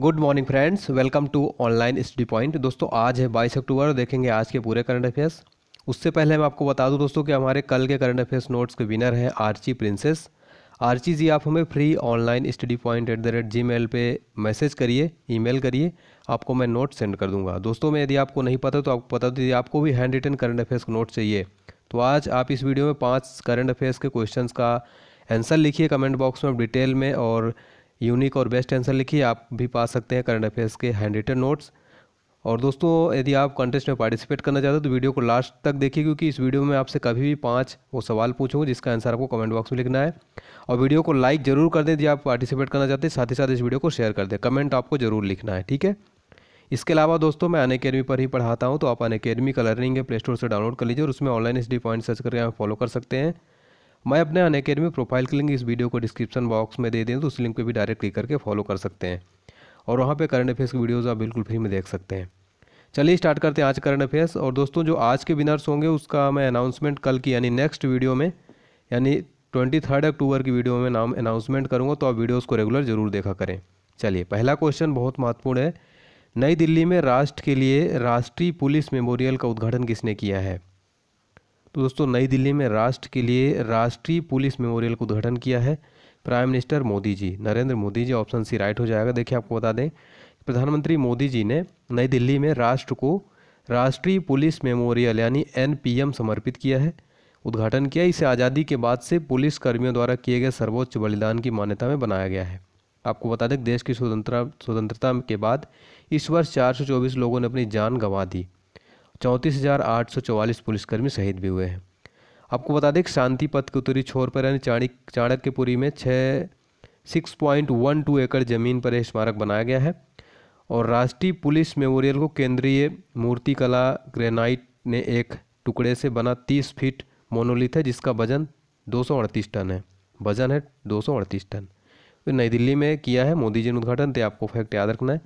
good morning friends welcome to online study point दोस्तों आज है बाईस अक्टूबर देखेंगे आज के पूरे करंट अफेयर्स उससे पहले मैं आपको बता दूं दोस्तों कि हमारे कल के करंट अफेयर्स नोट्स के विनर हैं आर्ची प्रिंसेस आर्ची जी आप हमें free online study point at the rate Gmail पर मैसेज करिए ईमेल करिए आपको मैं नोट सेंड कर दूंगा दोस्तों में यदि आपको नहीं पता तो आपको पता दीजिए आपको भी hand written current affairs note चाहिए तो आज आप इस वीडियो में पाँच करंट अफेयर्स के क्वेश्चन का आंसर लिखिए कमेंट बॉक्स में डिटेल में और यूनिक और बेस्ट आंसर लिखिए आप भी पा सकते हैं करंट अफेयर्स के हैंड रिटन नोट्स और दोस्तों यदि आप कंटेस्ट में पार्टिसिपेट करना चाहते हो तो वीडियो को लास्ट तक देखिए क्योंकि इस वीडियो में आपसे कभी भी पाँच वो सवाल पूछूंगा जिसका आंसर आपको कमेंट बॉक्स में लिखना है और वीडियो को लाइक ज़रूर कर दें यदि आप पार्टिसिपेट करना चाहते हैं साथ ही साथ इस वीडियो को शेयर कर दें कमेंट आपको ज़रूर लिखना है ठीक है इसके अलावा दोस्तों मैं अन अकेडमी पर ही पढ़ाता हूँ तो आप अन अकेडमी का लर्निंग है प्ले स्टोर से डाउनलोड कर लीजिए और उसमें online S D point search करके आप फॉलो कर सकते हैं मैं अपने अन अकेडमी प्रोफाइल की लिंक इस वीडियो को डिस्क्रिप्शन बॉक्स में दे दें तो उस लिंक पर भी डायरेक्ट क्लिक करके फॉलो कर सकते हैं और वहाँ पर करंट अफेयर्स की वीडियोज़ आप बिल्कुल फ्री में देख सकते हैं चलिए स्टार्ट करते हैं आज करंट अफेयर्स और दोस्तों जो आज के विनर्स होंगे उसका मैं अनाउंसमेंट कल की यानी नेक्स्ट वीडियो में यानी ट्वेंटी थर्ड अक्टूबर की वीडियो में नाम अनाउंसमेंट करूँगा तो आप वीडियोज़ को रेगुलर जरूर देखा करें चलिए पहला क्वेश्चन बहुत महत्वपूर्ण है नई दिल्ली में राष्ट्र के लिए राष्ट्रीय पुलिस मेमोरियल का उद्घाटन किसने किया है तो दोस्तों नई दिल्ली में राष्ट्र के लिए राष्ट्रीय पुलिस मेमोरियल का उद्घाटन किया है prime minister Modi ji Narendra Modi ji option C right हो जाएगा देखिए आपको बता दें प्रधानमंत्री मोदी जी ने नई दिल्ली में राष्ट्र को राष्ट्रीय पुलिस मेमोरियल यानी एन समर्पित किया है उद्घाटन किया इसे आज़ादी के बाद से पुलिस कर्मियों द्वारा किए गए सर्वोच्च बलिदान की मान्यता में बनाया गया है आपको बता दें देश की स्वतंत्रता स्वतंत्रता के बाद इस वर्ष चार लोगों ने अपनी जान गंवा दी चौंतीस हज़ार आठ सौ चौवालीस पुलिसकर्मी शहीद भी हुए हैं आपको बता दें कि शांति पथ के उत्तरी छोर पर यानी चाणिक चाणक्यपुरी में छः सिक्स पॉइंट वन टू एकड़ जमीन पर यह स्मारक बनाया गया है और राष्ट्रीय पुलिस मेमोरियल को केंद्रीय मूर्तिकला ग्रेनाइट ने एक टुकड़े से बना तीस फीट मोनोलिथ है जिसका वजन दो टन है वजन है दो टन तो नई दिल्ली में किया है मोदी जी ने उद्घाटन तो आपको फैक्ट याद रखना है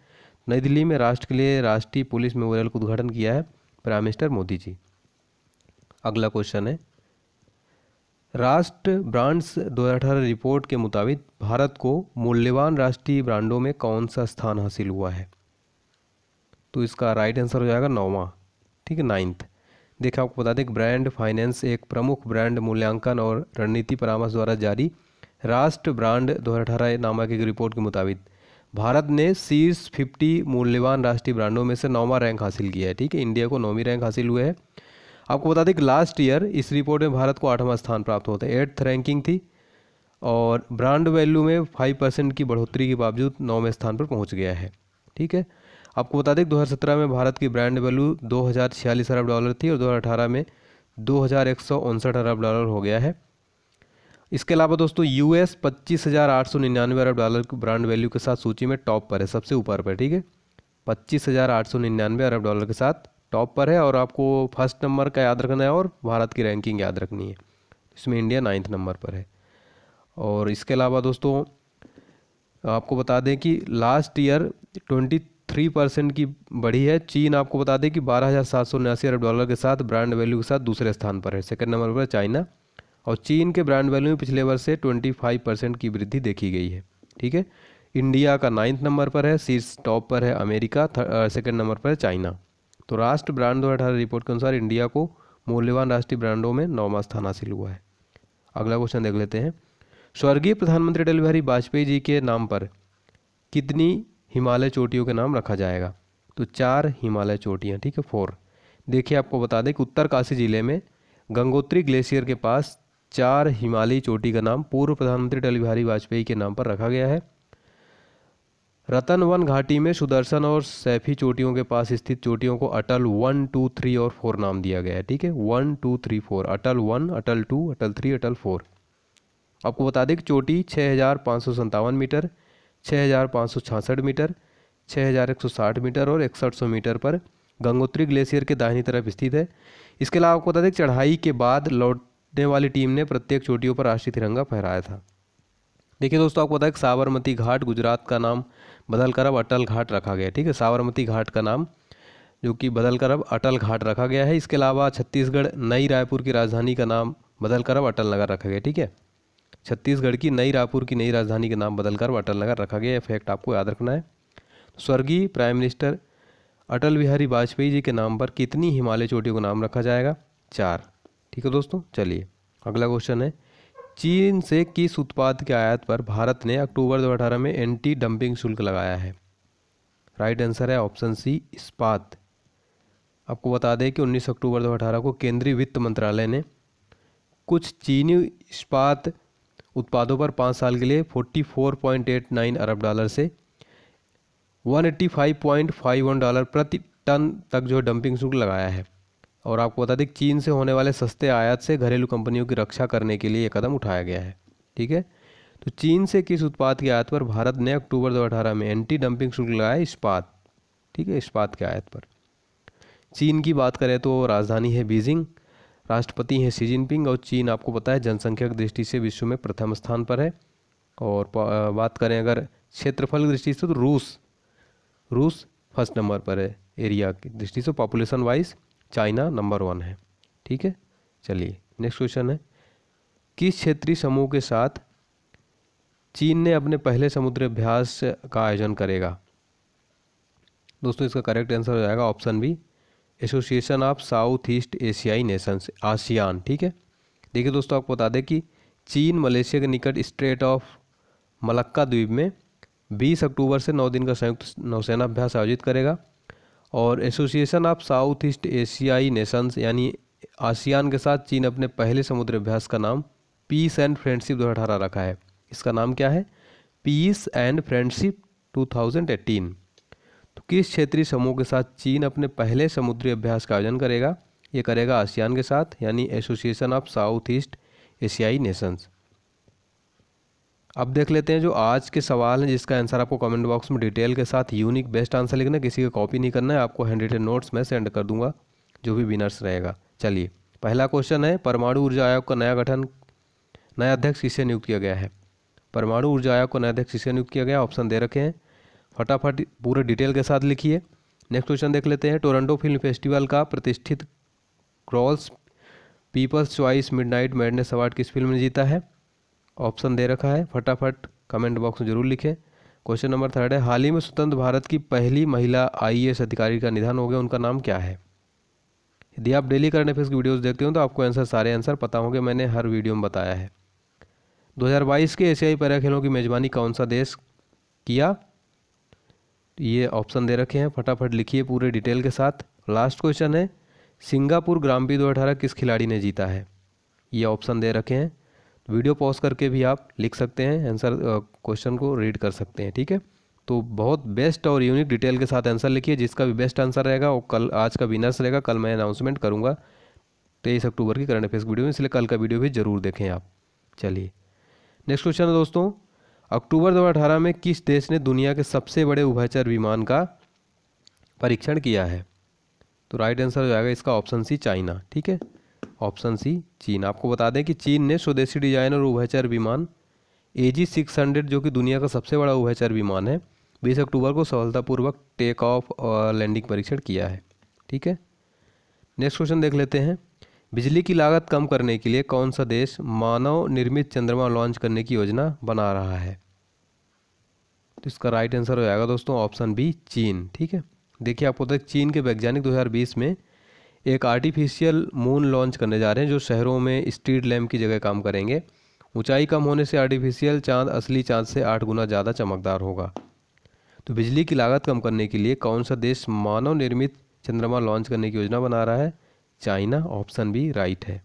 नई दिल्ली में राष्ट्र के लिए राष्ट्रीय पुलिस मेमोरियल का उद्घाटन किया है प्राइम मिनिस्टर मोदी जी अगला क्वेश्चन है राष्ट्र ब्रांड्स 2018 रिपोर्ट के मुताबिक भारत को मूल्यवान राष्ट्रीय ब्रांडों में कौन सा स्थान हासिल हुआ है तो इसका राइट आंसर हो जाएगा नौवा ठीक है नाइन्थ देखिए आपको बता दें कि ब्रांड फाइनेंस एक प्रमुख ब्रांड मूल्यांकन और रणनीति परामर्श द्वारा जारी राष्ट्र ब्रांड अठारह नामक एक रिपोर्ट के मुताबिक भारत ने शीर्ष फिफ्टी मूल्यवान राष्ट्रीय ब्रांडों में से नौवा रैंक हासिल किया है ठीक है इंडिया को नौवीं रैंक हासिल हुए है आपको बता दें कि लास्ट ईयर इस रिपोर्ट में भारत को आठवां स्थान प्राप्त होता है एट्थ रैंकिंग थी और ब्रांड वैल्यू में फाइव परसेंट की बढ़ोतरी के बावजूद नौवें स्थान पर पहुंच गया है ठीक है आपको बता दें कि सत्रह में भारत की ब्रांड वैल्यू दो अरब डॉलर थी और अठारह में दो अरब डॉलर हो गया है इसके अलावा दोस्तों यूएस पच्चीस हज़ार आठ सौ निन्यानवे अरब डॉलर की ब्रांड वैल्यू के साथ सूची में टॉप पर है सबसे ऊपर पर ठीक है पच्चीस हज़ार आठ सौ निन्यानवे अरब डॉलर के साथ टॉप पर है और आपको फर्स्ट नंबर का याद रखना है और भारत की रैंकिंग याद रखनी है इसमें इंडिया नाइन्थ नंबर पर है और इसके अलावा दोस्तों आपको बता दें कि last year twenty three percent की बढ़ी है चीन आपको बता दें कि बारह हज़ार सात सौ उन्यासी अरब डॉलर के साथ ब्रांड वैल्यू के साथ दूसरे स्थान पर है सेकंड नंबर पर चाइना और चीन के ब्रांड वैल्यू में पिछले वर्ष से 25 परसेंट की वृद्धि देखी गई है ठीक है इंडिया का नाइन्थ नंबर पर है शीर्ष टॉप पर है अमेरिका सेकेंड नंबर पर है चाइना तो राष्ट्र ब्रांड दो रिपोर्ट के अनुसार इंडिया को मूल्यवान राष्ट्रीय ब्रांडों में नौवा स्थान हासिल हुआ है अगला क्वेश्चन देख लेते हैं स्वर्गीय प्रधानमंत्री अटल बिहारी वाजपेयी जी के नाम पर कितनी हिमालय चोटियों के नाम रखा जाएगा तो चार हिमालय चोटियाँ ठीक है फोर देखिए आपको बता दें कि उत्तरकाशी ज़िले में गंगोत्री ग्लेशियर के पास चार हिमालयी चोटी का नाम पूर्व प्रधानमंत्री अटल बिहारी वाजपेयी के नाम पर रखा गया है रतन वन घाटी में सुदर्शन और सैफी चोटियों के पास स्थित चोटियों को अटल वन टू थ्री और फोर नाम दिया गया है ठीक है one two three four Atal one Atal two Atal three Atal four आपको बता दें कि चोटी छः हज़ार पाँच सौ सत्तावन मीटर छः हज़ार पाँच सौ छाछठ मीटर छः हज़ार एक सौ साठ मीटर और इकसठ सौ मीटर पर गंगोत्री ग्लेशियर के दाहिनी तरफ स्थित है इसके अलावा आपको बता दें चढ़ाई के बाद लौट डे वाली टीम ने प्रत्येक चोटियों पर राष्ट्रीय तिरंगा फहराया था देखिए दोस्तों आपको पता है साबरमती घाट गुजरात का नाम बदलकर अब अटल घाट रखा गया ठीक है साबरमती घाट का नाम जो कि बदलकर अब अटल घाट रखा गया है इसके अलावा छत्तीसगढ़ नई रायपुर की राजधानी का नाम बदलकर अब अटल नगर रखा गया ठीक है छत्तीसगढ़ की नई रायपुर की नई राजधानी का नाम बदलकर अटल नगर रखा गया फैक्ट आपको याद रखना है स्वर्गीय प्राइम मिनिस्टर अटल बिहारी वाजपेयी जी के नाम पर कितनी हिमालय चोटियों का नाम रखा जाएगा चार ठीक है दोस्तों चलिए अगला क्वेश्चन है चीन से किस उत्पाद के आयात पर भारत ने अक्टूबर 2018 में एंटी डंपिंग शुल्क लगाया है राइट आंसर है ऑप्शन सी इस्पात आपको बता दें कि 19 अक्टूबर 2018 को केंद्रीय वित्त मंत्रालय ने कुछ चीनी इस्पात उत्पादों पर पाँच साल के लिए 44.89 अरब डॉलर से 185.51 डॉलर प्रति टन तक जो डंपिंग शुल्क लगाया है और आपको बता दें चीन से होने वाले सस्ते आयात से घरेलू कंपनियों की रक्षा करने के लिए ये कदम उठाया गया है ठीक है तो चीन से किस उत्पाद के आयात पर भारत ने अक्टूबर दो में एंटी डंपिंग शुल्क लगाया इस्पात ठीक है इस्पात के आयात पर चीन की बात करें तो राजधानी है बीजिंग राष्ट्रपति हैं शी जिनपिंग और चीन आपको पता है की दृष्टि से विश्व में प्रथम स्थान पर है और बात करें अगर क्षेत्रफल की दृष्टि से तो रूस रूस फर्स्ट नंबर पर है एरिया की दृष्टि से population wise China number one है ठीक है चलिए नेक्स्ट क्वेश्चन है किस क्षेत्रीय समूह के साथ चीन ने अपने पहले समुद्र अभ्यास का आयोजन करेगा दोस्तों इसका करेक्ट आंसर हो जाएगा option B association of South East एशियाई नेशंस आसियान ठीक है देखिए दोस्तों आपको बता दें कि चीन मलेशिया के निकट स्ट्रेट ऑफ मलक्का द्वीप में 20 अक्टूबर से 9 दिन का संयुक्त नौसेना अभ्यास आयोजित करेगा और एसोसिएशन ऑफ साउथ ईस्ट एशियाई नेशंस यानी आसियान के साथ चीन अपने पहले समुद्र अभ्यास का नाम पीस एंड फ्रेंडशिप दो रखा है इसका नाम क्या है पीस एंड फ्रेंडशिप 2018 तो किस क्षेत्रीय समूह के साथ चीन अपने पहले समुद्री अभ्यास का आयोजन करेगा ये करेगा आसियान के साथ यानी एसोसिएशन ऑफ साउथ ईस्ट एशियाई नेशंस अब देख लेते हैं जो आज के सवाल हैं जिसका आंसर आपको कमेंट बॉक्स में डिटेल के साथ यूनिक बेस्ट आंसर लिखना है किसी का कॉपी नहीं करना है आपको हैंड रिटेड नोट्स में सेंड कर दूंगा जो भी विनर्स रहेगा चलिए पहला क्वेश्चन है परमाणु ऊर्जा आयोग का नया गठन नया अध्यक्ष किसे नियुक्त किया गया है परमाणु ऊर्जा आयोग को नया अध्यक्ष किसे नियुक्त किया गया ऑप्शन दे रखे हैं फटाफट पूरे डिटेल के साथ लिखिए नेक्स्ट क्वेश्चन देख लेते हैं टोरंटो फिल्म फेस्टिवल का प्रतिष्ठित Grolsch people's choice midnight madness award किस फिल्म ने जीता है ऑप्शन दे रखा है फटाफट कमेंट बॉक्स में जरूर लिखें क्वेश्चन नंबर थर्ड है हाल ही में स्वतंत्र भारत की पहली महिला आईएएस अधिकारी का निधन हो गया उनका नाम क्या है यदि आप डेली करंट अफेयर्स की वीडियोस देखते हो तो आपको आंसर सारे आंसर पता होंगे मैंने हर वीडियो में बताया है 2022 के एशियाई पैरा खेलों की मेज़बानी कौन सा देश किया ये ऑप्शन दे रखे हैं फटाफट लिखिए पूरे डिटेल के साथ लास्ट क्वेश्चन है सिंगापुर ग्राम्पी दो किस खिलाड़ी ने जीता है ये ऑप्शन दे रखे हैं वीडियो पॉज करके भी आप लिख सकते हैं आंसर क्वेश्चन को रीड कर सकते हैं ठीक है तो बहुत बेस्ट और यूनिक डिटेल के साथ आंसर लिखिए जिसका भी बेस्ट आंसर रहेगा वो कल आज का विनर्स रहेगा कल मैं अनाउंसमेंट करूँगा तेईस अक्टूबर की करंट अफेयर्स वीडियो में इसलिए कल का वीडियो भी जरूर देखें आप चलिए नेक्स्ट क्वेश्चन है दोस्तों अक्टूबर दो में किस देश ने दुनिया के सबसे बड़े उभयचर विमान का परीक्षण किया है तो राइट आंसर हो जाएगा इसका ऑप्शन सी चाइना ठीक है ऑप्शन सी चीन आपको बता दें कि चीन ने स्वदेशी डिजाइन और उभयचर विमान ए जी सिक्स हंड्रेड जो कि दुनिया का सबसे बड़ा उभयचर विमान है बीस अक्टूबर को सफलतापूर्वक टेक ऑफ और लैंडिंग परीक्षण किया है ठीक है नेक्स्ट क्वेश्चन देख लेते हैं बिजली की लागत कम करने के लिए कौन सा देश मानव निर्मित चंद्रमा लॉन्च करने की योजना बना रहा है तो इसका राइट आंसर हो जाएगा दोस्तों ऑप्शन बी चीन ठीक है देखिए आपको तक तो चीन के वैज्ञानिक 2020 में एक आर्टिफिशियल मून लॉन्च करने जा रहे हैं जो शहरों में स्ट्रीट लैम्प की जगह काम करेंगे ऊंचाई कम होने से आर्टिफिशियल चांद असली चांद से आठ गुना ज़्यादा चमकदार होगा तो बिजली की लागत कम करने के लिए कौन सा देश मानव निर्मित चंद्रमा लॉन्च करने की योजना बना रहा है चाइना ऑप्शन भी राइट है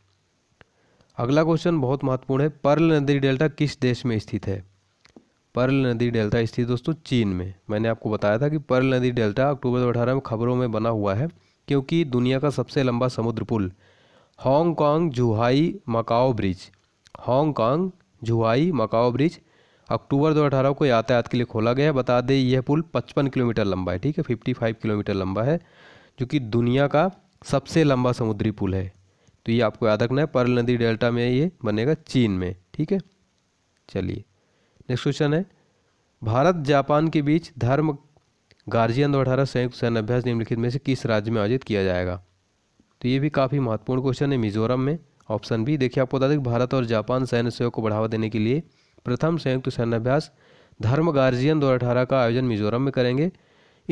अगला क्वेश्चन बहुत महत्वपूर्ण है पर्ल नदी डेल्टा किस देश में स्थित है पर्ल नदी डेल्टा स्थित दोस्तों चीन में मैंने आपको बताया था कि पर्ल नदी डेल्टा अक्टूबर दो अठारह में खबरों में बना हुआ है क्योंकि दुनिया का सबसे लंबा समुद्र पुल Hong Kong Zhuhai Macau bridge Hong Kong Zhuhai Macau bridge अक्टूबर 2018 को यातायात के लिए खोला गया है बता दें यह पुल 55 किलोमीटर लंबा है ठीक है 55 किलोमीटर लंबा है जो कि दुनिया का सबसे लंबा समुद्री पुल है तो ये आपको याद रखना है पर्ल नदी डेल्टा में ये बनेगा चीन में ठीक है चलिए नेक्स्ट क्वेश्चन है भारत जापान के बीच धर्म गार्जियन दो अठारह संयुक्त अभ्यास निम्नलिखित में से किस राज्य में आयोजित किया जाएगा तो ये भी काफ़ी महत्वपूर्ण क्वेश्चन है मिजोरम में ऑप्शन बी देखिए आपको बता दें भारत और जापान सैन्य सहयोग को बढ़ावा देने के लिए प्रथम संयुक्त अभ्यास धर्म गार्जियन दो का आयोजन मिजोरम में करेंगे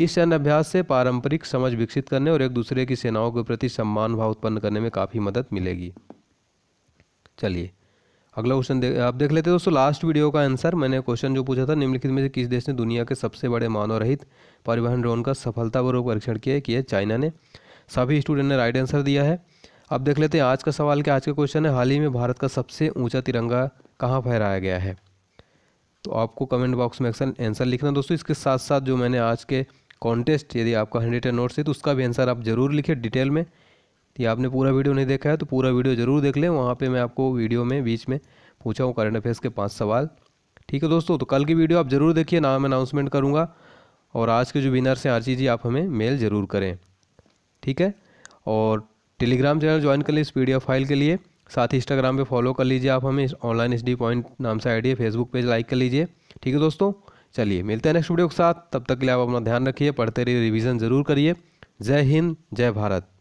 इस अभ्यास से पारंपरिक समझ विकसित करने और एक दूसरे की सेनाओं के प्रति सम्मान भाव उत्पन्न करने में काफ़ी मदद मिलेगी चलिए अगला क्वेश्चन दे, आप देख लेते हैं दोस्तों लास्ट वीडियो का आंसर मैंने क्वेश्चन जो पूछा था निम्नलिखित में से किस देश ने दुनिया के सबसे बड़े मानव रहित परिवहन ड्रोन का सफलतापूर्वक परीक्षण किया किया चाइना ने सभी स्टूडेंट ने राइट आंसर दिया है अब देख लेते हैं आज का सवाल क्या आज का क्वेश्चन है हाल ही में भारत का सबसे ऊँचा तिरंगा कहाँ फहराया गया है तो आपको कमेंट बॉक्स में अक्सर आंसर लिखना दोस्तों इसके साथ साथ जो मैंने आज के कॉन्टेस्ट यदि आपका हंड्रेड एंड नोट्स है तो उसका भी आंसर आप ज़रूर लिखे डिटेल में तो आपने पूरा वीडियो नहीं देखा है तो पूरा वीडियो ज़रूर देख लें वहाँ पर मैं आपको वीडियो में बीच में पूछा हूँ करंट अफेयर्स के पाँच सवाल ठीक है दोस्तों तो कल की वीडियो आप ज़रूर देखिए नाम अनाउंसमेंट करूँगा और आज के जो विनर्स हैं आरची जी आप हमें मेल ज़रूर करें ठीक है और टेलीग्राम चैनल ज्वाइन कर लीजिए इस पी फाइल के लिए साथ ही इंस्टाग्राम पे फॉलो कर लीजिए आप हमें ऑनलाइन एस डी पॉइंट नाम से आईडी है फेसबुक पेज लाइक कर लीजिए ठीक है दोस्तों चलिए मिलते हैं नेक्स्ट वीडियो के साथ तब तक के लिए आप अपना ध्यान रखिए पढ़ते रहिए रिविज़न ज़रूर करिए जय हिंद जय भारत